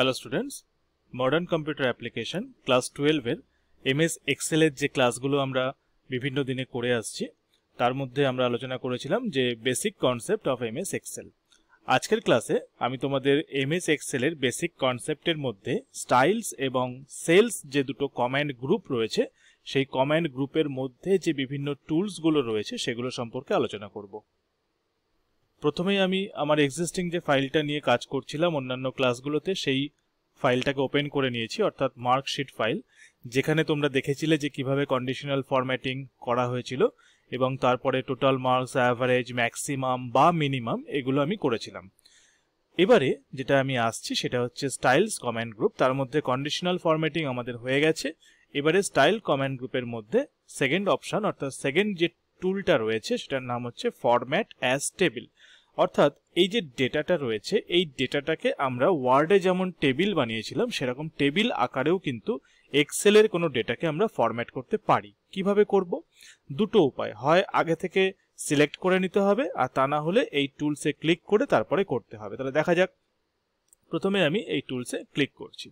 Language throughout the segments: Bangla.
hello students modern computer application class টুয়েলভের এমএস এক্সেলের যে ক্লাসগুলো আমরা বিভিন্ন দিনে করে আসছি তার মধ্যে আমরা আলোচনা করেছিলাম যে basic concept of MS Excel আজকের ক্লাসে আমি তোমাদের এম এমএস এক্সেলের বেসিক কনসেপ্টের মধ্যে স্টাইলস এবং সেলস যে দুটো কমান্ড গ্রুপ রয়েছে সেই কমান্ড গ্রুপের মধ্যে যে বিভিন্ন টুলসগুলো রয়েছে সেগুলো সম্পর্কে আলোচনা করবো প্রথমেই আমি আমার এক্সিস্টিং যে ফাইলটা নিয়ে কাজ করছিলাম অন্যান্য ক্লাসগুলোতে সেই ফাইলটাকে ওপেন করে নিয়েছি অর্থাৎ মার্কশিট ফাইল যেখানে তোমরা দেখেছিলে যে কিভাবে কন্ডিশনাল ফরম্যাটিং করা হয়েছিল এবং তারপরে টোটাল মার্কস অ্যাভারেজ ম্যাক্সিমাম বা মিনিমাম এগুলো আমি করেছিলাম এবারে যেটা আমি আসছি সেটা হচ্ছে স্টাইলস কমেন্ট গ্রুপ তার মধ্যে কন্ডিশনাল ফরম্যাটিং আমাদের হয়ে গেছে এবারে স্টাইল কমেন্ট গ্রুপের মধ্যে সেকেন্ড অপশান অর্থাৎ সেকেন্ড যে টুলটা রয়েছে সেটার নাম হচ্ছে ফরম্যাট অ্যাজ টেবিল অর্থাৎ এই যে ডেটাটা রয়েছে এই ডেটাটাকে আমরা ওয়ার্ডে যেমন টেবিল বানিয়েছিলাম সেরকম টেবিল আকারেও কিন্তু এক্সেলের কোনো ডেটাকে আমরা ফরম্যাট করতে পারি কিভাবে করব দুটো উপায় হয় আগে থেকে সিলেক্ট করে নিতে হবে আর তা না হলে এই টুলসে ক্লিক করে তারপরে করতে হবে তাহলে দেখা যাক প্রথমে আমি এই টুলসে ক্লিক করছি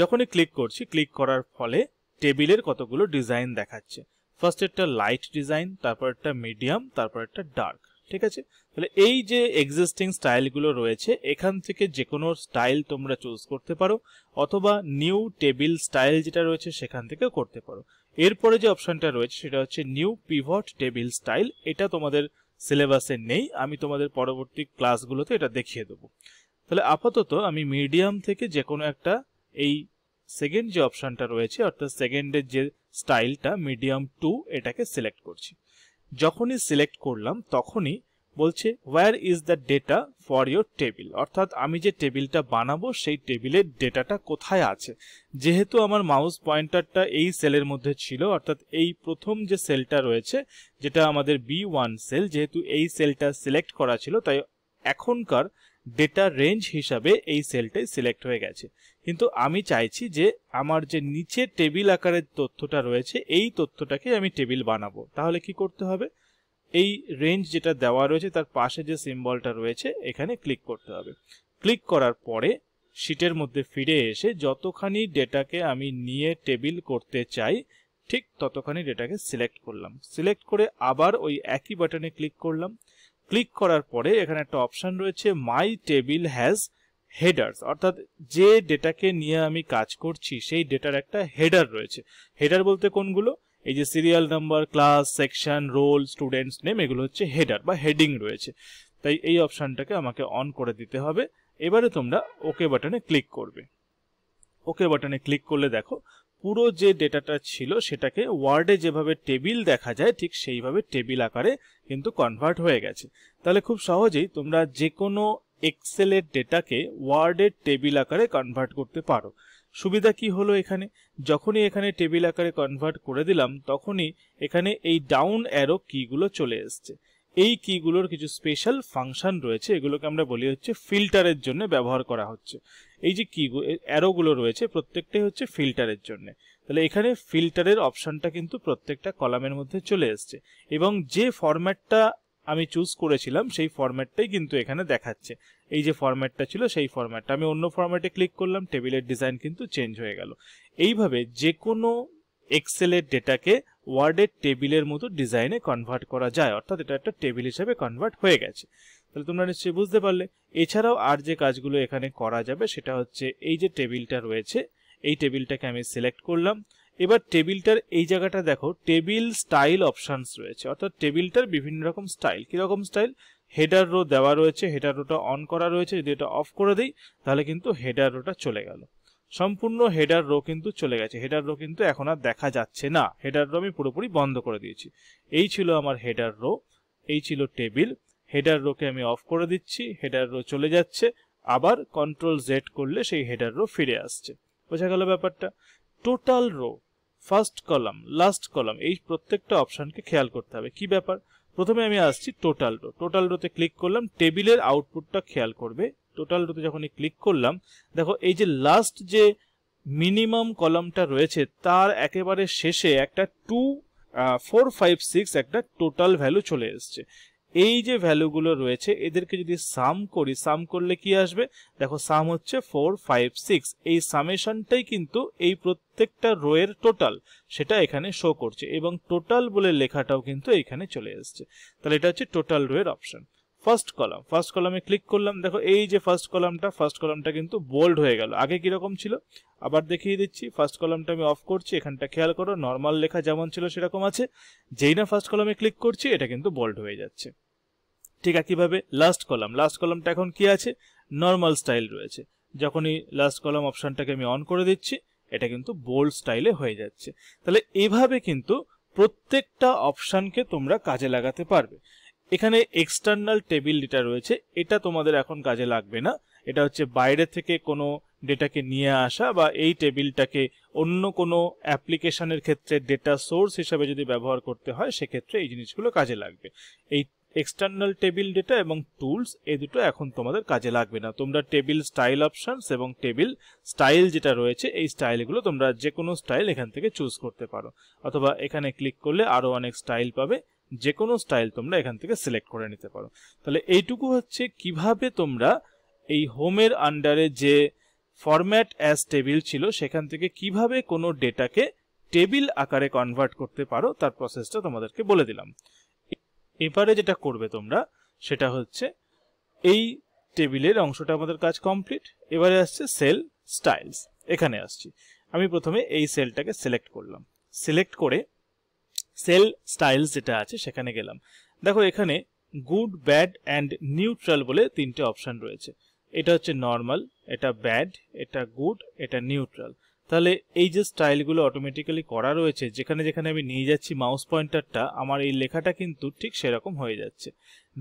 যখনই ক্লিক করছি ক্লিক করার ফলে টেবিলের কতগুলো ডিজাইন দেখাচ্ছে ফার্স্ট একটা লাইট ডিজাইন তারপর একটা মিডিয়াম তারপর একটা ডার্ক ঠিক আছে তাহলে এই যে এক্সিস্টিং স্টাইলগুলো রয়েছে এখান থেকে যে কোনো স্টাইল তোমরা চুজ করতে পারো অথবা নিউ টেবিল স্টাইল যেটা রয়েছে সেখান থেকেও করতে পারো এরপরে যে অপশানটা রয়েছে সেটা হচ্ছে নিউ পিভট টেবিল স্টাইল এটা তোমাদের সিলেবাসে নেই আমি তোমাদের পরবর্তী ক্লাসগুলোতে এটা দেখিয়ে দেবো তাহলে আপাতত আমি মিডিয়াম থেকে যে কোনো একটা এই সেকেন্ড যে অপশানটা রয়েছে অর্থাৎ সেকেন্ডের যে স্টাইলটা মিডিয়াম টু এটাকে সিলেক্ট করছি যখনই সিলেক্ট করলাম তখনই বলছে where is the data for your table অর্থাৎ আমি যে টেবিলটা বানাবো সেই টেবিলের ডেটাটা কোথায় আছে যেহেতু আমার মাউস পয়েন্টারটা এই সেলের মধ্যে ছিল অর্থাৎ এই প্রথম যে সেলটা রয়েছে যেটা আমাদের বি ওয়ান সেল যেহেতু এই সেলটা সিলেক্ট করা ছিল তাই এখনকার ডেটা রেঞ্জ হিসাবে এই সেলটাই সিলেক্ট হয়ে গেছে কিন্তু আমি চাইছি যে আমার যে নিচে টেবিল আকারের তথ্যটা রয়েছে এই তথ্যটাকে আমি টেবিল বানাবো তাহলে কি করতে হবে এই রেঞ্জ যেটা দেওয়া রয়েছে তার পাশে যে সিম্বলটা রয়েছে এখানে ক্লিক করতে হবে ক্লিক করার পরে শিটের মধ্যে ফিরে এসে যতখানি ডেটাকে আমি নিয়ে টেবিল করতে চাই ঠিক ততখানি ডেটাকে সিলেক্ট করলাম সিলেক্ট করে আবার ওই একই বাটনে ক্লিক করলাম ক্লিক করার পরে এখানে একটা অপশান রয়েছে মাই টেবিল হ্যাজ হেডার্স অর্থাৎ যে ডেটাকে নিয়ে আমি কাজ করছি সেই ডেটার একটা হেডার রয়েছে হেডার বলতে কোনগুলো এই যে serial number class section roll students name এগুলো হচ্ছে হেডার বা হেডিং রয়েছে তাই এই অপশানটাকে আমাকে অন করে দিতে হবে এবারে তোমরা ওকে বাটনে ক্লিক করবে ওকে বাটনে ক্লিক করলে দেখো পুরো যে ডেটাটা ছিল সেটাকে ওয়ার্ডে যেভাবে টেবিল দেখা যায় ঠিক সেইভাবে টেবিল আকারে কিন্তু কনভার্ট হয়ে গেছে তাহলে খুব সহজেই তোমরা যে কোনো এক্সেলের ডেটাকে ওয়ার্ডের টেবিল আকারে কনভার্ট করতে পারো সুবিধা কি হলো এখানে যখনই এখানে টেবিল আকারে কনভার্ট করে দিলাম তখনই এখানে এই ডাউন অ্যারো কিগুলো চলে এসছে এই কিগুলোর কিছু স্পেশাল ফাংশন রয়েছে এগুলোকে আমরা বলি হচ্ছে ফিল্টারের জন্য ব্যবহার করা হচ্ছে এই যে কি অ্যারোগুলো রয়েছে প্রত্যেকটাই হচ্ছে ফিল্টারের জন্য তাহলে এখানে ফিল্টারের অপশনটা কিন্তু প্রত্যেকটা কলামের মধ্যে চলে এসছে এবং যে ফরম্যাটটা আমি চুজ করেছিলাম সেই ফরম্যাটটাই কিন্তু এখানে দেখাচ্ছে এই যে ফরম্যাটটা ছিল সেই ফরম্যাটটা আমি অন্য ফরম্যাটে ক্লিক করলাম টেবিলের ডিজাইন কিন্তু চেঞ্জ হয়ে গেল এইভাবে যে কোনো এক্সেলের ডেটাকে ওয়ার্ডের টেবিলের মতো ডিজাইনে কনভার্ট করা যায় অর্থাৎ এটা একটা টেবিল হিসেবে কনভার্ট হয়ে গেছে তাহলে তোমরা নিশ্চয়ই বুঝতে পারলে এছাড়াও আর যে কাজগুলো এখানে করা যাবে সেটা হচ্ছে এই যে টেবিলটা রয়েছে এই টেবিলটাকে আমি সিলেক্ট করলাম এবার টেবিলটার এই জায়গাটা দেখো টেবিল স্টাইল অপশানস রয়েছে অর্থাৎ টেবিলটার বিভিন্ন রকম স্টাইল কীরকম স্টাইল হেডার রো দেওয়া রয়েছে হেডার রোটা অন করা রয়েছে যদি এটা অফ করে দিই তাহলে কিন্তু হেডার রোটা চলে গেল সম্পূর্ণ হেডার রো কিন্তু চলে গেছে হেডার রো কিন্তু এখন আর দেখা যাচ্ছে না হেডার রো আমি পুরোপুরি বন্ধ করে দিয়েছি এই ছিল আমার হেডার রো এই ছিল টেবিল হেডার রোকে আমি অফ করে দিচ্ছি হেডার রো চলে যাচ্ছে আবার কন্ট্রোল জেড করলে সেই হেডার রো ফিরে আসছে বোঝা গেল ব্যাপারটা total row first column last column এই প্রত্যেকটা অপশানকে খেয়াল করতে হবে কি ব্যাপার প্রথমে আমি আসছি টোটাল রো টোটাল রোতে ক্লিক করলাম টেবিলের আউটপুটটা খেয়াল করবে টোটাল রোতে যখন ক্লিক করলাম দেখো এই যে লাস্ট যে মিনিমাম কলামটা রয়েছে তার একেবারে শেষে একটা টু ফোর ফাইভ সিক্স একটা টোটাল ভ্যালু চলে এসছে এই যে ভ্যালুগুলো রয়েছে এদেরকে যদি সাম করি সাম করলে কি আসবে দেখো সাম হচ্ছে ফোর ফাইভ সিক্স এই সামেশনটাই কিন্তু এই প্রত্যেকটা রোয়ের টোটাল সেটা এখানে শো করছে এবং টোটাল বলে লেখাটাও কিন্তু এখানে চলে এসছে তাহলে এটা হচ্ছে টোটাল রোয়ের অপশন ফার্স্ট কলাম ফার্স্ট কলামে ক্লিক করলাম দেখো এই যে ফার্স্ট কলামটা ফার্স্ট কলামটা কিন্তু বোল্ড হয়ে গেল আগে কিরকম ছিল আবার দেখিয়ে দিচ্ছি ফার্স্ট কলামটা আমি অফ করছি এখানটা খেয়াল করো নর্মাল লেখা যেমন ছিল সেরকম আছে যেই না ফার্স্ট কলামে ক্লিক করছি এটা কিন্তু বোল্ড হয়ে যাচ্ছে ঠিক কিভাবে লাস্ট কলাম লাস্ট কলামটা এখন কি আছে নর্মাল স্টাইল রয়েছে যখনই লাস্ট কলাম অপশানটাকে আমি অন করে দিচ্ছি এটা কিন্তু বোল্ড স্টাইলে হয়ে যাচ্ছে তাহলে এভাবে কিন্তু প্রত্যেকটা অপশানকে তোমরা কাজে লাগাতে পারবে এখানে এক্সটার্নাল টেবিল ডেটা রয়েছে এটা তোমাদের এখন কাজে লাগবে না এটা হচ্ছে বাইরে থেকে কোনো ডেটাকে নিয়ে আসা বা এই টেবিলটাকে অন্য কোনো অ্যাপ্লিকেশনের ক্ষেত্রে ডেটা সোর্স হিসাবে যদি ব্যবহার করতে হয় সেক্ষেত্রে এই জিনিসগুলো কাজে লাগবে এই এক্সটার্নাল টেবিল ডেটা এবং টুলস এই দুটো এখন তোমাদের কাজে লাগবে না তোমরা টেবিল স্টাইল অপশানস এবং টেবিল স্টাইল যেটা রয়েছে এই স্টাইলগুলো তোমরা যে কোনো স্টাইল এখান থেকে চুজ করতে পারো অথবা এখানে ক্লিক করলে আরও অনেক স্টাইল পাবে যে কোনো স্টাইল তোমরা এখান থেকে সিলেক্ট করে নিতে পারো তাহলে এইটুকু হচ্ছে কিভাবে তোমরা এই হোমের আন্ডারে যে ফরম্যাট অ্যাজ টেবিল ছিল সেখান থেকে কিভাবে কোনো ডেটাকে টেবিল আকারে কনভার্ট করতে পারো তার প্রসেসটা তোমাদেরকে বলে দিলাম এবারে যেটা করবে তোমরা সেটা হচ্ছে এই টেবিলের অংশটা আমাদের কাজ কমপ্লিট এবারে আসছে সেল স্টাইলস এখানে আসছি আমি প্রথমে এই সেলটাকে সিলেক্ট করলাম সিলেক্ট করে সেল স্টাইলস যেটা আছে সেখানে গেলাম দেখো এখানে গুড ব্যাড অ্যান্ড নিউট্রাল বলে তিনটে অপশান রয়েছে এটা হচ্ছে নর্মাল এটা ব্যাড এটা গুড এটা নিউট্রাল তাহলে এই যে স্টাইলগুলো অটোমেটিক্যালি করা রয়েছে যেখানে যেখানে আমি নিয়ে যাচ্ছি মাউস পয়েন্টারটা আমার এই লেখাটা কিন্তু ঠিক সেরকম হয়ে যাচ্ছে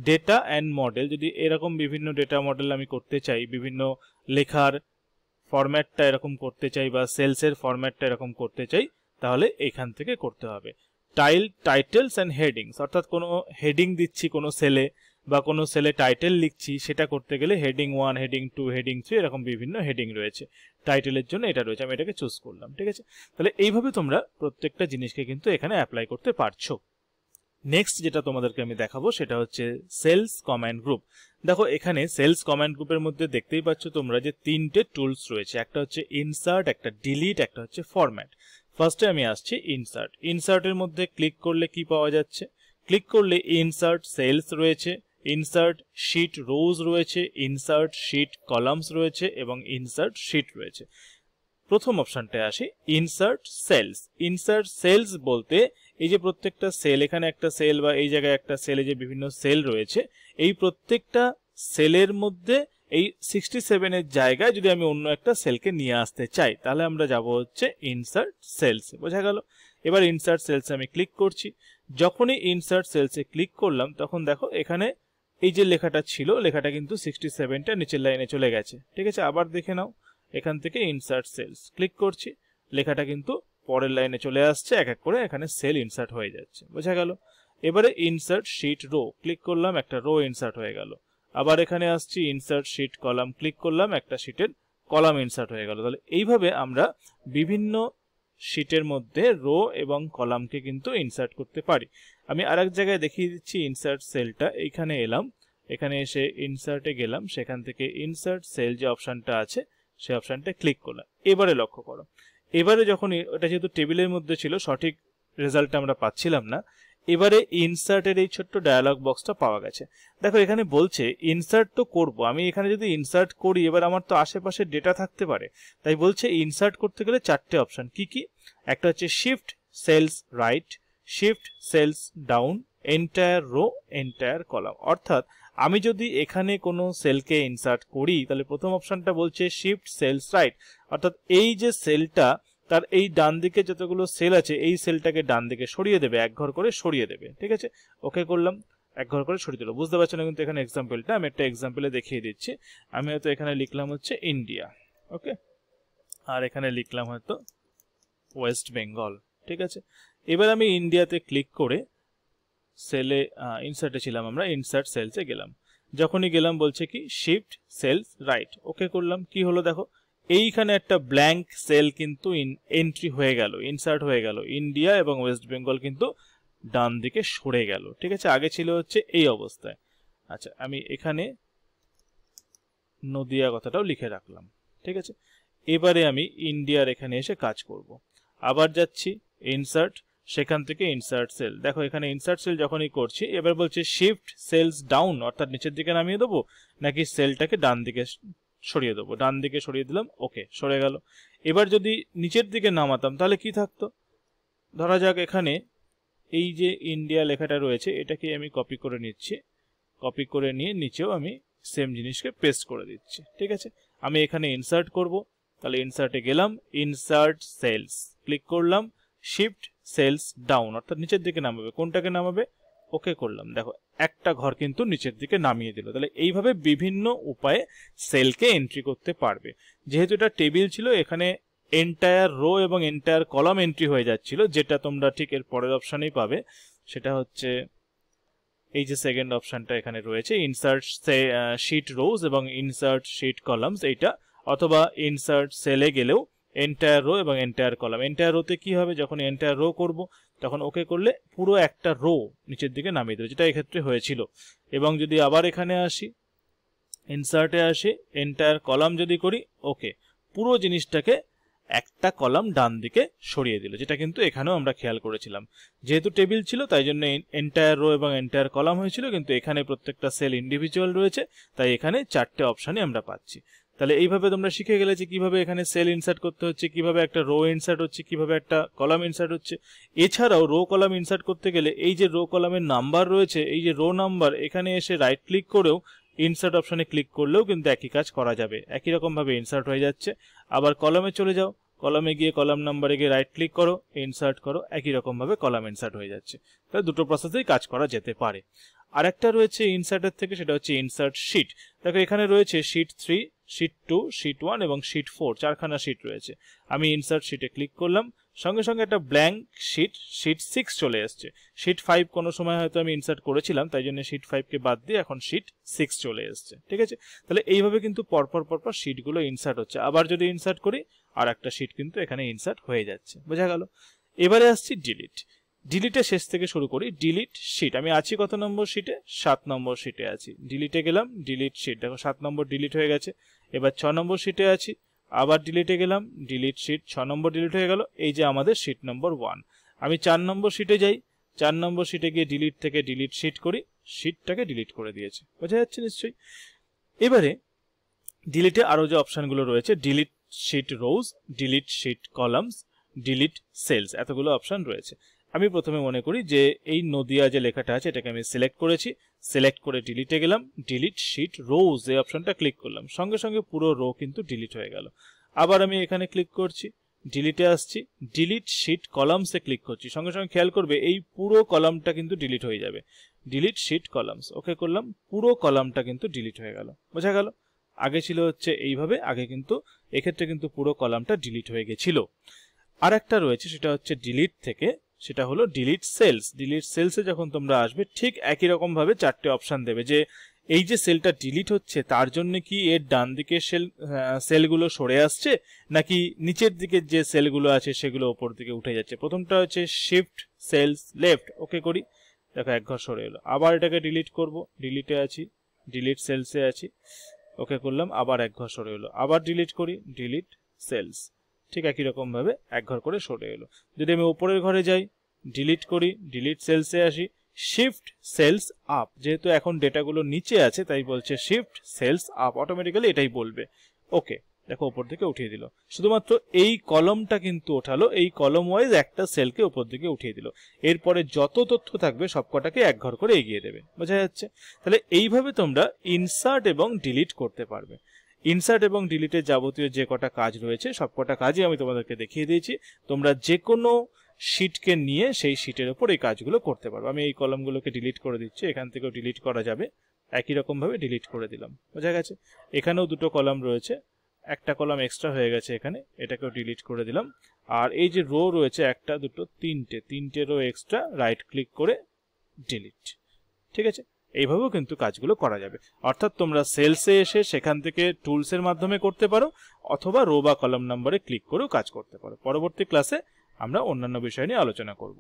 ডেটা অ্যান্ড মডেল যদি এরকম বিভিন্ন ডেটা মডেল আমি করতে চাই বিভিন্ন লেখার ফরম্যাটটা এরকম করতে চাই বা সেলসের ফরম্যাটটা এরকম করতে চাই তাহলে এখান থেকে করতে হবে টাইল টাইটেলস অ্যান্ড হেডিংস অর্থাৎ কোনো হেডিং দিচ্ছি কোনো সেলে বা কোনো সেলে টাইটেল লিখছি সেটা করতে গেলে heading one heading two heading three এরকম বিভিন্ন হেডিং রয়েছে টাইটেলের জন্য এটা রয়েছে আমি এটাকে চুজ করলাম ঠিক আছে তাহলে এইভাবে তোমরা প্রত্যেকটা জিনিসকে কিন্তু এখানে অ্যাপ্লাই করতে পারছো নেক্সট যেটা তোমাদেরকে আমি দেখাবো সেটা হচ্ছে সেলস কমান্ড গ্রুপ দেখো এখানে সেলস কমান্ড গ্রুপের মধ্যে দেখতেই পাচ্ছ তোমরা যে তিনটে টুলস রয়েছে একটা হচ্ছে ইনসার্ট একটা ডিলিট একটা হচ্ছে ফরম্যাট ফার্স্টে আমি আসছি ইনসার্ট ইনসার্টের মধ্যে ক্লিক করলে কি পাওয়া যাচ্ছে ক্লিক করলে ইনসার্ট সেলস রয়েছে ইনসার্ট শিট রোজ রয়েছে ইনসার্ট শিট কলামস রয়েছে এবং ইনসার্ট শিট রয়েছে প্রথম অপশানটায় আসি ইনসার্ট সেলস ইনসার্ট সেলস বলতে এই যে প্রত্যেকটা সেল এখানে একটা সেল বা এই জায়গায় একটা সেলে যে বিভিন্ন সেল রয়েছে এই প্রত্যেকটা সেলের মধ্যে এই সিক্সটি সেভেনের জায়গায় যদি আমি অন্য একটা সেলকে নিয়ে আসতে চাই তাহলে আমরা যাব হচ্ছে ইনসার্ট সেলস বোঝা গেল এবার ইনসার্ট সেলসে আমি ক্লিক করছি যখনই ইনসার্ট সেলসে ক্লিক করলাম তখন দেখো এখানে এই যে লেখাটা ছিল লেখাটা কিন্তু সিক্সটি সেভেনটা নিচের লাইনে চলে গেছে ঠিক আছে আবার দেখে নাও এখান থেকে ইনসার্ট সেলস ক্লিক করছি লেখাটা কিন্তু পরের লাইনে চলে আসছে এক এক করে এখানে সেল ইনসার্ট হয়ে যাচ্ছে বোঝা গেল এবারে ইনসার্ট শিট রো ক্লিক করলাম একটা রো ইনসার্ট হয়ে গেল আবার এখানে আসছি ইনসার্ট শিট কলাম ক্লিক করলাম একটা শিটের কলাম ইনসার্ট হয়ে গেল তাহলে এইভাবে আমরা বিভিন্ন শিটের মধ্যে রো এবং কলামকে কিন্তু ইনসার্ট করতে পারি আমি আর এক জায়গায় দেখিয়ে দিচ্ছি ইনসার্ট সেলটা এইখানে এলাম এখানে এসে ইনসার্টে গেলাম সেখান থেকে ইনসার্ট সেল যে অপশানটা আছে সে অপশানটা ক্লিক করলাম এবারে লক্ষ্য করো এবারে যখন এটা যেহেতু টেবিলের মধ্যে ছিল সঠিক রেজাল্টটা আমরা পাচ্ছিলাম না এবারে ইনসার্টের এই ছোট্ট ডায়ালগ বক্সটা পাওয়া গেছে দেখো এখানে বলছে ইনসার্ট তো করব আমি এখানে যদি ইনসার্ট করি এবার আমার তো আশেপাশে ডেটা থাকতে পারে তাই বলছে ইনসার্ট করতে গেলে চারটে অপশন কি কি একটা হচ্ছে shift cells right shift cells down entire row entire column অর্থাৎ আমি যদি এখানে কোনো সেলকে ইনসার্ট করি তাহলে প্রথম অপশনটা বলছে শিফট সেলস রাইট অর্থাৎ এই যে সেলটা তার এই ডান দিকে যতগুলো সেল আছে এই সেলটাকে ডান দিকে সরিয়ে দেবে এক ঘর করে সরিয়ে দেবে ঠিক আছে ওকে করলাম এক ঘর করে সরিয়ে দিল বুঝতে পারছেন কিন্তু এখানে এক্সাম্পলটা আমি একটা এক্সাম্পলে দেখিয়ে দিচ্ছি আমি হয়তো এখানে লিখলাম হচ্ছে ইন্ডিয়া ওকে আর এখানে লিখলাম হয়তো ওয়েস্ট বেঙ্গল ঠিক আছে এবার আমি ইন্ডিয়াতে ক্লিক করে সেলে ইনসার্টে ছিলাম আমরা ইনসার্ট সেলসে গেলাম যখনই গেলাম বলছে কি শিফট সেলস রাইট ওকে করলাম কি হলো দেখো এইখানে একটা ব্ল্যাঙ্ক সেল কিন্তু এন্ট্রি হয়ে গেল ইনসার্ট হয়ে গেল ইন্ডিয়া এবং ওয়েস্ট বেঙ্গল কিন্তু ডান দিকে সরে গেল ঠিক আছে আগে ছিল হচ্ছে এই অবস্থায় আচ্ছা আমি এখানে নদিয়া কথাটাও লিখে রাখলাম ঠিক আছে এবারে আমি ইন্ডিয়ার এখানে এসে কাজ করব আবার যাচ্ছি ইনসার্ট সেখান থেকে ইনসার্ট সেল দেখো এখানে ইনসার্ট সেল যখনই করছি এবার বলছে শিফট সেলস ডাউন অর্থাৎ নিচের দিকে নামিয়ে দেবো নাকি সেলটাকে ডান দিকে সরিয়ে দেবো ডান দিকে সরিয়ে দিলাম ওকে সরে গেল এবার যদি নিচের দিকে নামাতাম তাহলে কি থাকতো ধরা যাক এখানে এই যে ইন্ডিয়া লেখাটা রয়েছে এটাকে আমি কপি করে নিচ্ছি কপি করে নিয়ে নিচেও আমি সেম জিনিসকে পেস্ট করে দিচ্ছি ঠিক আছে আমি এখানে ইনসার্ট করব তাহলে ইনসার্টে গেলাম ইনসার্ট সেলস ক্লিক করলাম শিফট সেলস ডাউন অর্থাৎ নিচের দিকে নামাবে কোনটাকে নামাবে ওকে করলাম দেখো একটা ঘর কিন্তু নিচের দিকে নামিয়ে দিল তাহলে এইভাবে বিভিন্ন উপায়ে সেলকে এন্ট্রি করতে পারবে যেহেতু এটা টেবিল ছিল এখানে এন্টায়ার রো এবং এন্টায়ার কলাম এন্ট্রি হয়ে যাচ্ছিল যেটা তোমরা ঠিক এর পরের অপশানেই পাবে সেটা হচ্ছে এই যে সেকেন্ড অপশানটা এখানে রয়েছে ইনসার্ট শিট রোজ এবং ইনসার্ট শিট কলামস এইটা অথবা ইনসার্ট সেলে গেলেও এন্টায়ার রো এবং এন্টায়ার কলাম এন্টায়ার রোতে কি হবে যখন এন্টায়ার রো করব তখন ওকে করলে পুরো একটা রো নিচের দিকে নামিয়ে দেবে যেটা এক্ষেত্রে হয়েছিল এবং যদি আবার এখানে আসি ইনসার্টে আসি এন্টায়ার কলাম যদি করি ওকে পুরো জিনিসটাকে একটা কলাম ডান দিকে সরিয়ে দিল যেটা কিন্তু এখানেও আমরা খেয়াল করেছিলাম যেহেতু টেবিল ছিল তাই জন্য এন্টায়ার রো এবং এন্টায়ার কলাম হয়েছিল কিন্তু এখানে প্রত্যেকটা সেল ইন্ডিভিজুয়াল রয়েছে তাই এখানে চারটে অপশানই আমরা পাচ্ছি তাহলে এইভাবে তোমরা শিখে গেলে যে কীভাবে এখানে সেল ইনসার্ট করতে হচ্ছে কিভাবে একটা রো ইনসার্ট হচ্ছে কিভাবে একটা কলাম ইনসার্ট হচ্ছে এছাড়াও রো কলাম ইনসার্ট করতে গেলে এই যে রো কলামের নাম্বার রয়েছে এই যে রো নাম্বার এখানে এসে রাইট ক্লিক করেও ইনসার্ট অপশনে ক্লিক করলেও কিন্তু একই কাজ করা যাবে একই রকমভাবে ইনসার্ট হয়ে যাচ্ছে আবার কলামে চলে যাও কলামে গিয়ে কলাম নাম্বারে গিয়ে রাইট ক্লিক করো ইনসার্ট করো একই রকমভাবে কলাম ইনসার্ট হয়ে যাচ্ছে তাহলে দুটো প্রসেসেই কাজ করা যেতে পারে আরেকটা রয়েছে ইনসার্টের থেকে সেটা হচ্ছে ইনসার্ট শিট দেখো এখানে রয়েছে sheet three sheet two sheet one এবং শিট ফোর চারখানা শিট রয়েছে আমি ইনসার্ট শিটে ক্লিক করলাম সঙ্গে সঙ্গে একটা ব্ল্যাঙ্ক শিট শিট সিক্স চলে এসছে শিট ফাইভ কোনো সময় হয়তো আমি ইনসার্ট করেছিলাম তাই জন্য শিট ফাইভকে বাদ দিয়ে এখন শিট সিক্স চলে এসছে ঠিক আছে তাহলে এইভাবে কিন্তু পরপর পরপর শিটগুলো ইনসার্ট হচ্ছে আবার যদি ইনসার্ট করি আর একটা শিট কিন্তু এখানে ইনসার্ট হয়ে যাচ্ছে বোঝা গেল এবারে আসছি ডিলিট ডিলিটে শেষ থেকে শুরু করি ডিলিট শিট আমি আছি কত নম্বর শিটে সাত নম্বর শিটে আছি ডিলিটে গেলাম ডিলিট শিট দেখো সাত নম্বর ডিলিট হয়ে গেছে এবার ছ নম্বর শিটে আছি আবার ডিলিটে গেলাম ডিলিট শিট ছ নম্বর ডিলিট হয়ে গেল এই যে আমাদের শিট নম্বর ওয়ান আমি চার নম্বর শিটে যাই চার নম্বর শিটে গিয়ে ডিলিট থেকে ডিলিট শিট করি শিটটাকে ডিলিট করে দিয়েছে বোঝা যাচ্ছে নিশ্চয়ই এবারে ডিলিটে আরও যে অপশানগুলো রয়েছে delete sheet rows delete sheet columns delete cells এতগুলো অপশান রয়েছে আমি প্রথমে মনে করি যে এই নদিয়া যে লেখাটা আছে এটাকে আমি সিলেক্ট করেছি সিলেক্ট করে ডিলিটে গেলাম ডিলিট শিট রোজ এই অপশনটা ক্লিক করলাম সঙ্গে সঙ্গে পুরো রো কিন্তু ডিলিট হয়ে গেল আবার আমি এখানে ক্লিক করছি ডিলিটে আসছি ডিলিট শিট কলামসে ক্লিক করছি সঙ্গে সঙ্গে খেয়াল করবে এই পুরো কলামটা কিন্তু ডিলিট হয়ে যাবে ডিলিট শিট কলামস ওকে করলাম পুরো কলামটা কিন্তু ডিলিট হয়ে গেল বোঝা গেল আগে ছিল হচ্ছে এইভাবে আগে কিন্তু এক্ষেত্রে কিন্তু পুরো কলামটা ডিলিট হয়ে গেছিল আর একটা রয়েছে সেটা হচ্ছে ডিলিট থেকে সেটা হলো ডিলিট সেলস ডিলিট সেলসে যখন তোমরা আসবে ঠিক একই রকমভাবে চারটে অপশান দেবে যে এই যে সেলটা ডিলিট হচ্ছে তার জন্য কি এর ডান দিকের সেল সেলগুলো সরে আসছে নাকি নিচের দিকে যে সেলগুলো আছে সেগুলো ওপর দিকে উঠে যাচ্ছে প্রথমটা হচ্ছে শিফট সেলস লেফট ওকে করি দেখো এক ঘর সরে এলো আবার এটাকে ডিলিট করব ডিলিটে আছি ডিলিট সেলসে আছি ওকে করলাম আবার এক ঘর সরে এলো আবার ডিলিট করি ডিলিট সেলস ঠিক একই রকমভাবে এক ঘর করে সরে এলো যদি আমি ওপরের ঘরে যাই ডিলিট করি ডিলিট সেলসে আসি শিফট সেলস আপ যেহেতু এখন ডেটাগুলো নিচে আছে তাই বলছে শিফট সেলস আপ অটোমেটিক্যালি এটাই বলবে ওকে দেখো ওপর দিকে উঠিয়ে দিল শুধুমাত্র এই কলমটা কিন্তু ওঠালো এই কলম ওয়াইজ একটা সেলকে ওপর দিকে উঠিয়ে দিল এরপরে যত তথ্য থাকবে সবকটাকে এক ঘর করে এগিয়ে দেবে বোঝা যাচ্ছে তাহলে এইভাবে তোমরা ইনসার্ট এবং ডিলিট করতে পারবে ইনসার্ট এবং ডিলিটের যাবতীয় যে কটা কাজ রয়েছে সবকটা কাজই আমি তোমাদেরকে দেখিয়ে দিয়েছি তোমরা যে কোনো শিটকে নিয়ে সেই শিটের ওপর এই কাজগুলো করতে পারবো আমি এই কলমগুলোকে ডিলিট করে দিচ্ছি এখান থেকেও ডিলিট করা যাবে একই রকমভাবে ডিলিট করে দিলাম বোঝা গেছে এখানেও দুটো কলাম রয়েছে একটা কলাম এক্সট্রা হয়ে গেছে এখানে এটাকেও ডিলিট করে দিলাম আর এই যে রো রয়েছে একটা দুটো তিনটে তিনটে রো এক্সট্রা রাইট ক্লিক করে ডিলিট ঠিক আছে এইভাবেও কিন্তু কাজগুলো করা যাবে অর্থাৎ তোমরা সেলসে এসে সেখান থেকে টুলসের মাধ্যমে করতে পারো অথবা রো বা কলাম নাম্বারে ক্লিক করেও কাজ করতে পারো পরবর্তী ক্লাসে আমরা অন্যান্য বিষয় নিয়ে আলোচনা করব